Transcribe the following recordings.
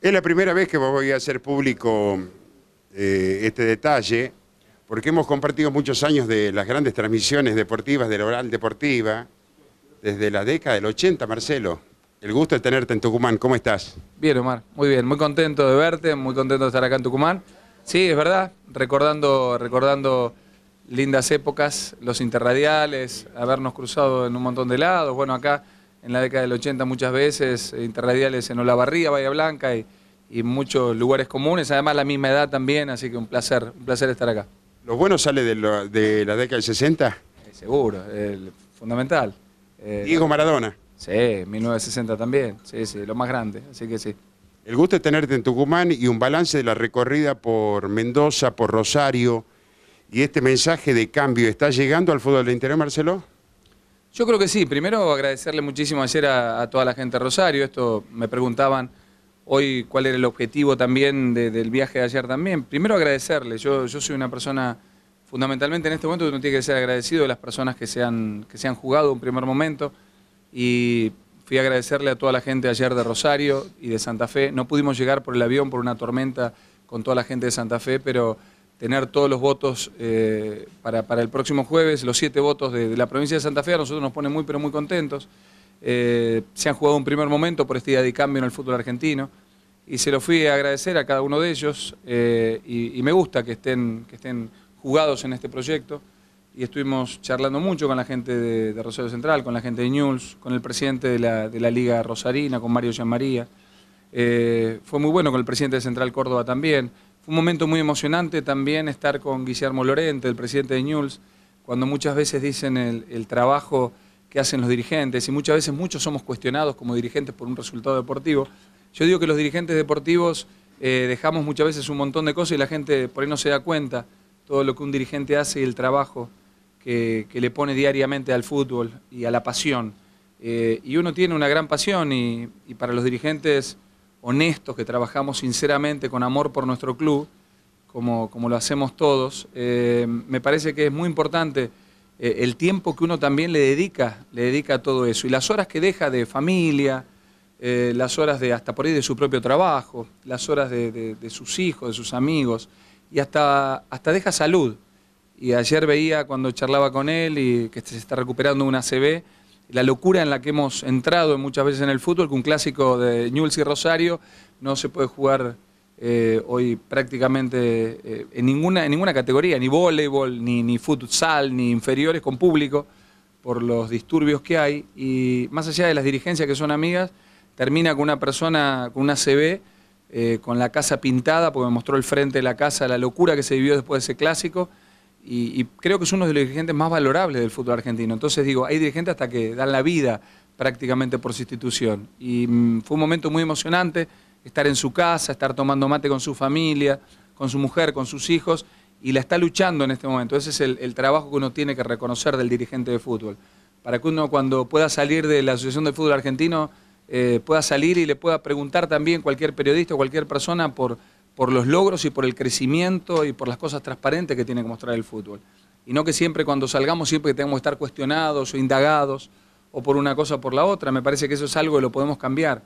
Es la primera vez que voy a hacer público eh, este detalle, porque hemos compartido muchos años de las grandes transmisiones deportivas de la Oral Deportiva, desde la década del 80, Marcelo. El gusto de tenerte en Tucumán, ¿cómo estás? Bien, Omar, muy bien, muy contento de verte, muy contento de estar acá en Tucumán. Sí, es verdad, recordando, recordando lindas épocas, los interradiales, habernos cruzado en un montón de lados, bueno, acá en la década del 80 muchas veces, eh, interradiales en Olavarría, Bahía Blanca y, muchos lugares comunes, además la misma edad también, así que un placer, un placer estar acá. ¿Lo bueno sale de, la década del 60? Eh, seguro, fundamental. Eh, Diego Maradona. Sí, 1960 también, sí, sí, lo más grande, así que sí. El gusto es tenerte en Tucumán y un balance de la recorrida por Mendoza, por Rosario y este mensaje de cambio, ¿está llegando al fútbol del interior, Marcelo? Yo creo que sí. Primero agradecerle muchísimo ayer a, toda la gente de Rosario. Esto me preguntaban hoy cuál era el objetivo también del viaje de ayer también. Primero agradecerle, yo, soy una persona, fundamentalmente en este momento uno tiene que ser agradecido de las personas que se han, que se han jugado un primer momento y fui a agradecerle a toda la gente ayer de Rosario y de Santa Fe. No pudimos llegar por el avión por una tormenta con toda la gente de Santa Fe, pero tener todos los votos eh, para, el próximo jueves, los siete votos de, la provincia de Santa Fe, a nosotros nos pone muy pero muy contentos. Eh, se han jugado un primer momento por este día de cambio en el fútbol argentino y se lo fui a agradecer a cada uno de ellos eh, y, me gusta que estén, que estén jugados en este proyecto y estuvimos charlando mucho con la gente de, Rosario Central, con la gente de News, con el presidente de la, de la Liga Rosarina, con Mario Gianmaría. fue muy bueno con el presidente de Central Córdoba también un momento muy emocionante también estar con Guillermo Lorente, el presidente de Newell's, cuando muchas veces dicen el, trabajo que hacen los dirigentes y muchas veces muchos somos cuestionados como dirigentes por un resultado deportivo. Yo digo que los dirigentes deportivos eh, dejamos muchas veces un montón de cosas y la gente por ahí no se da cuenta todo lo que un dirigente hace y el trabajo que, le pone diariamente al fútbol y a la pasión. Eh, y uno tiene una gran pasión y, y para los dirigentes honestos, que trabajamos sinceramente, con amor por nuestro club, como, como lo hacemos todos, eh, me parece que es muy importante eh, el tiempo que uno también le dedica, le dedica a todo eso. Y las horas que deja de familia, eh, las horas de hasta por ahí de su propio trabajo, las horas de, sus hijos, de sus amigos, y hasta, hasta deja salud. Y ayer veía cuando charlaba con él y que se está recuperando una CB, la locura en la que hemos entrado muchas veces en el fútbol, que un clásico de Newell's y Rosario no se puede jugar eh, hoy prácticamente eh, en, ninguna, en ninguna categoría, ni voleibol, ni, futsal, ni inferiores con público, por los disturbios que hay. Y más allá de las dirigencias que son amigas, termina con una persona, con una CB, eh, con la casa pintada, porque me mostró el frente de la casa, la locura que se vivió después de ese clásico y, creo que es uno de los dirigentes más valorables del fútbol argentino. Entonces digo, hay dirigentes hasta que dan la vida prácticamente por su institución. Y mm, fue un momento muy emocionante estar en su casa, estar tomando mate con su familia, con su mujer, con sus hijos, y la está luchando en este momento. Ese es el, trabajo que uno tiene que reconocer del dirigente de fútbol. Para que uno cuando pueda salir de la Asociación de Fútbol Argentino, eh, pueda salir y le pueda preguntar también cualquier periodista o cualquier persona por por los logros y por el crecimiento y por las cosas transparentes que tiene que mostrar el fútbol. Y no que siempre cuando salgamos, siempre que tengamos que estar cuestionados o indagados o por una cosa o por la otra. Me parece que eso es algo que lo podemos cambiar.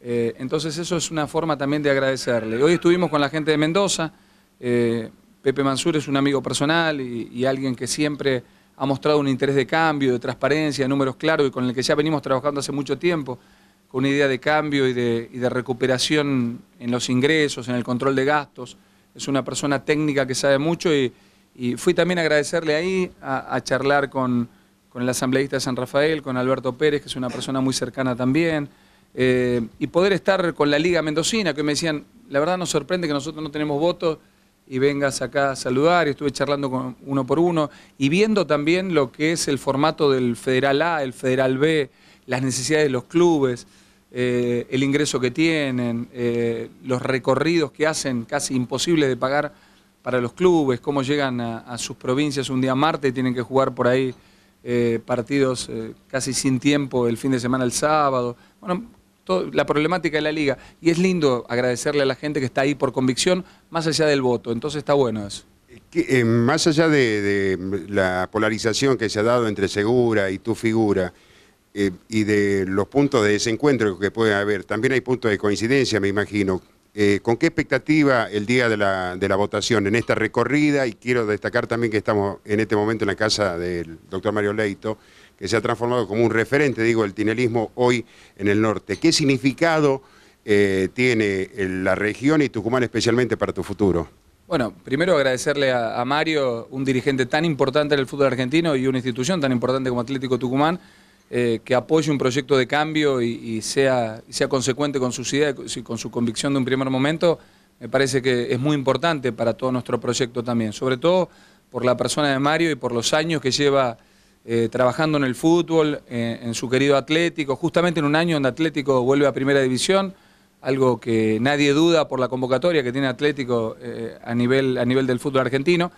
Eh, entonces eso es una forma también de agradecerle. Hoy estuvimos con la gente de Mendoza. Eh, Pepe Mansur es un amigo personal y, y alguien que siempre ha mostrado un interés de cambio, de transparencia, de números claros y con el que ya venimos trabajando hace mucho tiempo con una idea de cambio y de, recuperación en los ingresos, en el control de gastos. Es una persona técnica que sabe mucho y, fui también a agradecerle ahí a, charlar con, el asambleísta de San Rafael, con Alberto Pérez, que es una persona muy cercana también, eh, y poder estar con la Liga Mendocina, que me decían, la verdad nos sorprende que nosotros no tenemos votos y vengas acá a saludar, y estuve charlando con uno por uno, y viendo también lo que es el formato del Federal A, el Federal B, las necesidades de los clubes, eh, el ingreso que tienen, eh, los recorridos que hacen casi imposible de pagar para los clubes, cómo llegan a, sus provincias un día martes, y tienen que jugar por ahí eh, partidos casi sin tiempo el fin de semana, el sábado. Bueno, la problemática de la liga. Y es lindo agradecerle a la gente que está ahí por convicción, más allá del voto. Entonces está bueno eso. más allá de, la polarización que se ha dado entre Segura y tu figura, eh, y de los puntos de desencuentro que puede haber. También hay puntos de coincidencia, me imagino. Eh, ¿Con qué expectativa el día de la, de la, votación en esta recorrida? Y quiero destacar también que estamos en este momento en la casa del doctor Mario Leito, que se ha transformado como un referente, digo, del tinelismo hoy en el norte. ¿Qué significado eh, tiene la región y Tucumán especialmente para tu futuro? Bueno, primero agradecerle a, a Mario, un dirigente tan importante del fútbol argentino y una institución tan importante como Atlético Tucumán, eh, que apoye un proyecto de cambio y, sea, consecuente con sus ideas y con su convicción de un primer momento, me parece que es muy importante para todo nuestro proyecto también, sobre todo por la persona de Mario y por los años que lleva eh, trabajando en el fútbol, eh, en su querido Atlético, justamente en un año donde Atlético vuelve a Primera División, algo que nadie duda por la convocatoria que tiene Atlético a, a nivel del fútbol argentino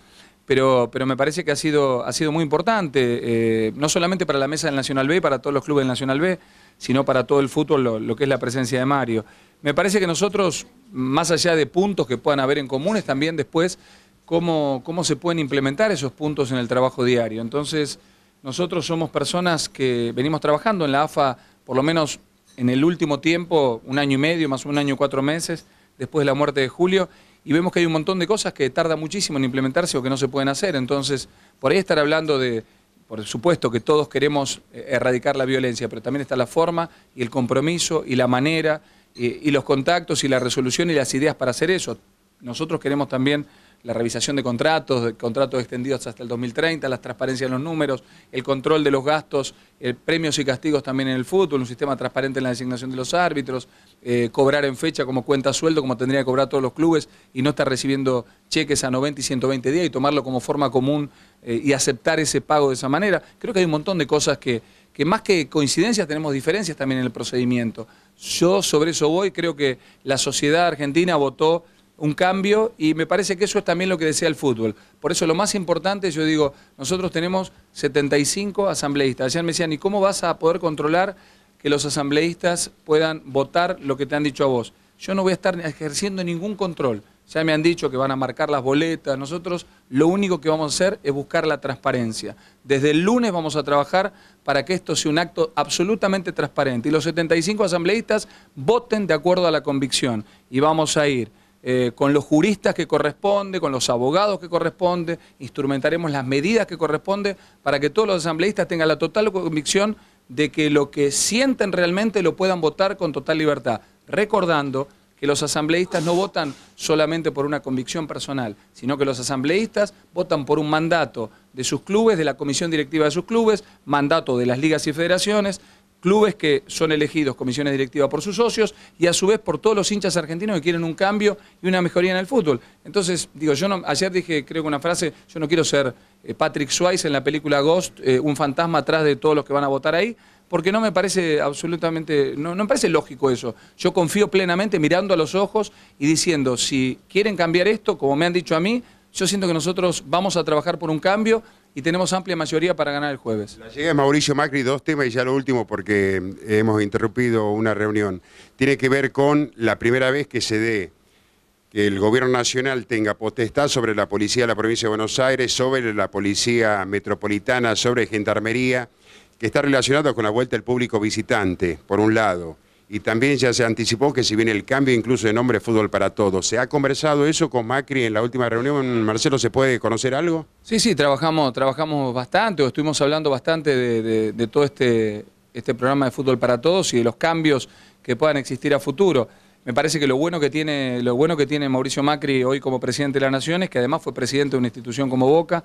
pero, me parece que ha sido, ha sido muy importante, eh, no solamente para la mesa del Nacional B, para todos los clubes del Nacional B, sino para todo el fútbol, lo, que es la presencia de Mario. Me parece que nosotros, más allá de puntos que puedan haber en comunes, también después cómo, cómo se pueden implementar esos puntos en el trabajo diario. Entonces, nosotros somos personas que venimos trabajando en la AFA, por lo menos en el último tiempo, un año y medio, más un año y cuatro meses, después de la muerte de Julio, y vemos que hay un montón de cosas que tarda muchísimo en implementarse o que no se pueden hacer. Entonces, por ahí estar hablando de, por supuesto que todos queremos eh, erradicar la violencia, pero también está la forma y el compromiso y la manera y, eh, y los contactos y la resolución y las ideas para hacer eso. Nosotros queremos también la revisación de contratos, de contratos extendidos hasta el 2030, la transparencia en los números, el control de los gastos, eh, premios y castigos también en el fútbol, un sistema transparente en la designación de los árbitros, eh, cobrar en fecha como cuenta sueldo, como tendría que cobrar todos los clubes y no estar recibiendo cheques a 90 y 120 días y tomarlo como forma común eh, y aceptar ese pago de esa manera. Creo que hay un montón de cosas que, que más que coincidencias tenemos diferencias también en el procedimiento. Yo sobre eso voy, creo que la sociedad argentina votó un cambio y me parece que eso es también lo que desea el fútbol. Por eso lo más importante, yo digo, nosotros tenemos 75 asambleístas. Ayer me decían, ¿y cómo vas a poder controlar que los asambleístas puedan votar lo que te han dicho a vos? Yo no voy a estar ejerciendo ningún control. Ya me han dicho que van a marcar las boletas. Nosotros lo único que vamos a hacer es buscar la transparencia. Desde el lunes vamos a trabajar para que esto sea un acto absolutamente transparente y los 75 asambleístas voten de acuerdo a la convicción. Y vamos a ir eh, con los juristas que corresponde, con los abogados que corresponde, instrumentaremos las medidas que corresponde para que todos los asambleístas tengan la total convicción de que lo que sienten realmente lo puedan votar con total libertad, recordando que los asambleístas no votan solamente por una convicción personal, sino que los asambleístas votan por un mandato de sus clubes, de la comisión directiva de sus clubes, mandato de las ligas y federaciones, clubes que son elegidos comisiones directivas por sus socios y a su vez por todos los hinchas argentinos que quieren un cambio y una mejoría en el fútbol. Entonces, digo, yo no, ayer dije, creo que una frase, yo no quiero ser eh, Patrick Swayze en la película Ghost, eh, un fantasma atrás de todos los que van a votar ahí, porque no me parece absolutamente, no, no me parece lógico eso. Yo confío plenamente mirando a los ojos y diciendo, si quieren cambiar esto, como me han dicho a mí, yo siento que nosotros vamos a trabajar por un cambio y tenemos amplia mayoría para ganar el jueves. La llegada de Mauricio Macri, dos temas y ya lo último porque eh, hemos interrumpido una reunión. Tiene que ver con la primera vez que se dé que el gobierno nacional tenga potestad sobre la policía de la provincia de Buenos Aires, sobre la policía metropolitana, sobre gendarmería, que está relacionado con la vuelta del público visitante, por un lado y también ya se anticipó que si viene el cambio incluso de nombre Fútbol para Todos. ¿Se ha conversado eso con Macri en la última reunión? Marcelo, ¿se puede conocer algo? Sí, sí, trabajamos, trabajamos bastante, o estuvimos hablando bastante de, todo este, este programa de Fútbol para Todos y de los cambios que puedan existir a futuro. Me parece que lo bueno que tiene, lo bueno que tiene Mauricio Macri hoy como presidente de la Nación es que además fue presidente de una institución como Boca,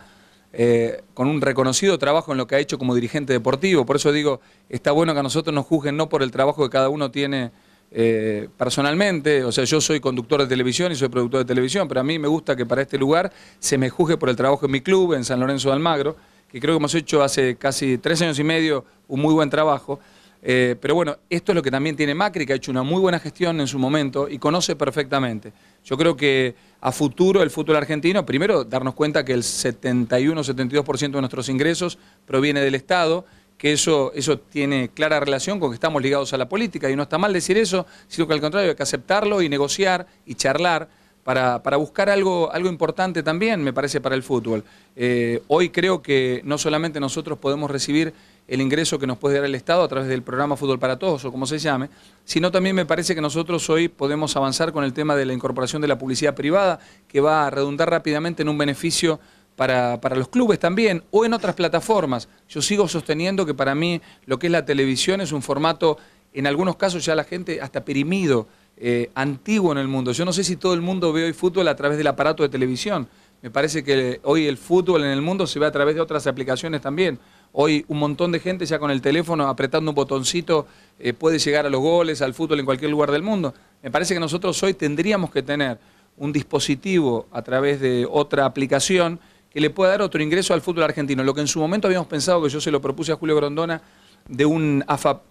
eh, con un reconocido trabajo en lo que ha hecho como dirigente deportivo. Por eso digo, está bueno que a nosotros nos juzguen no por el trabajo que cada uno tiene eh, personalmente. O sea, yo soy conductor de televisión y soy productor de televisión, pero a mí me gusta que para este lugar se me juzgue por el trabajo en mi club, en San Lorenzo de Almagro, que creo que hemos hecho hace casi tres años y medio un muy buen trabajo. Eh, pero bueno, esto es lo que también tiene Macri, que ha hecho una muy buena gestión en su momento y conoce perfectamente. Yo creo que a futuro el fútbol argentino, primero darnos cuenta que el 71-72% de nuestros ingresos proviene del Estado, que eso, eso tiene clara relación con que estamos ligados a la política y no está mal decir eso, sino que al contrario hay que aceptarlo y negociar y charlar. Para, buscar algo, algo importante también, me parece, para el fútbol. Eh, hoy creo que no solamente nosotros podemos recibir el ingreso que nos puede dar el Estado a través del programa Fútbol para Todos o como se llame, sino también me parece que nosotros hoy podemos avanzar con el tema de la incorporación de la publicidad privada, que va a redundar rápidamente en un beneficio para, para, los clubes también o en otras plataformas. Yo sigo sosteniendo que para mí lo que es la televisión es un formato, en algunos casos ya la gente hasta perimido, eh, antiguo en el mundo. Yo no sé si todo el mundo ve hoy fútbol a través del aparato de televisión. Me parece que hoy el fútbol en el mundo se ve a través de otras aplicaciones también. Hoy un montón de gente ya con el teléfono apretando un botoncito eh, puede llegar a los goles, al fútbol en cualquier lugar del mundo. Me parece que nosotros hoy tendríamos que tener un dispositivo a través de otra aplicación que le pueda dar otro ingreso al fútbol argentino. Lo que en su momento habíamos pensado, que yo se lo propuse a Julio Grondona, de un AFA,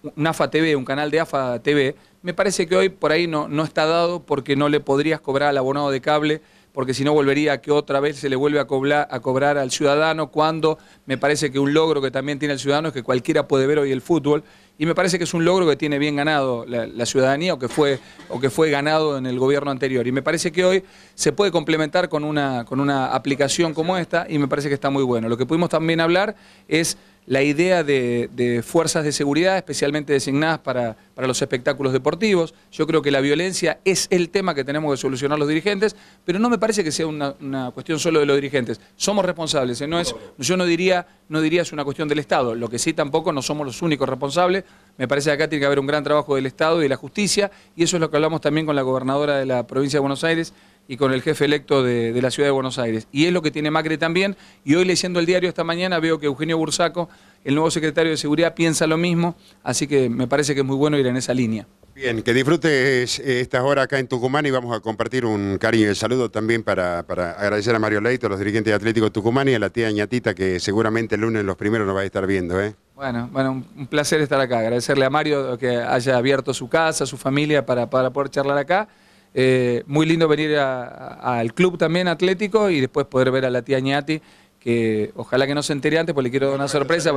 TV, un canal de AFA TV, me parece que hoy por ahí no, no está dado porque no le podrías cobrar al abonado de cable porque si no volvería a que otra vez se le vuelve a cobrar, al ciudadano, cuando me parece que un logro que también tiene el ciudadano es que cualquiera puede ver hoy el fútbol, y me parece que es un logro que tiene bien ganado la, ciudadanía o que, fue, o que fue ganado en el gobierno anterior. Y me parece que hoy se puede complementar con una, con una aplicación como esta, y me parece que está muy bueno. Lo que pudimos también hablar es la idea de, fuerzas de seguridad especialmente designadas para, los espectáculos deportivos. Yo creo que la violencia es el tema que tenemos que solucionar los dirigentes, pero no me parece que sea una, cuestión solo de los dirigentes. Somos responsables, ¿eh? no es, yo no diría, no es una cuestión del Estado, lo que sí tampoco no somos los únicos responsables. Me parece que acá tiene que haber un gran trabajo del Estado y de la justicia, y eso es lo que hablamos también con la gobernadora de la provincia de Buenos Aires, y con el jefe electo de, la ciudad de Buenos Aires. Y es lo que tiene Macri también. Y hoy leyendo el diario esta mañana veo que Eugenio Bursaco, el nuevo secretario de Seguridad, piensa lo mismo. Así que me parece que es muy bueno ir en esa línea. Bien, que disfrutes estas horas acá en Tucumán y vamos a compartir un cariño y saludo también para, para agradecer a Mario Leito, a los dirigentes de Atlético Tucumán y a la tía Ñatita que seguramente el lunes los primeros nos va a estar viendo. ¿eh? Bueno, bueno, un placer estar acá, agradecerle a Mario que haya abierto su casa, su familia para, para poder charlar acá. Eh, muy lindo venir al club también atlético y después poder ver a la tía Ñati, que ojalá que no se entere antes, porque le quiero dar una sorpresa.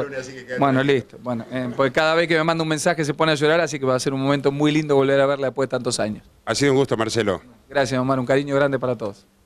Bueno, listo. Bueno, pues cada vez que me manda un mensaje se pone a llorar, así que va a ser un momento muy lindo volver a verla después de tantos años. Ha sido un gusto, Marcelo. Gracias, Omar. Un cariño grande para todos.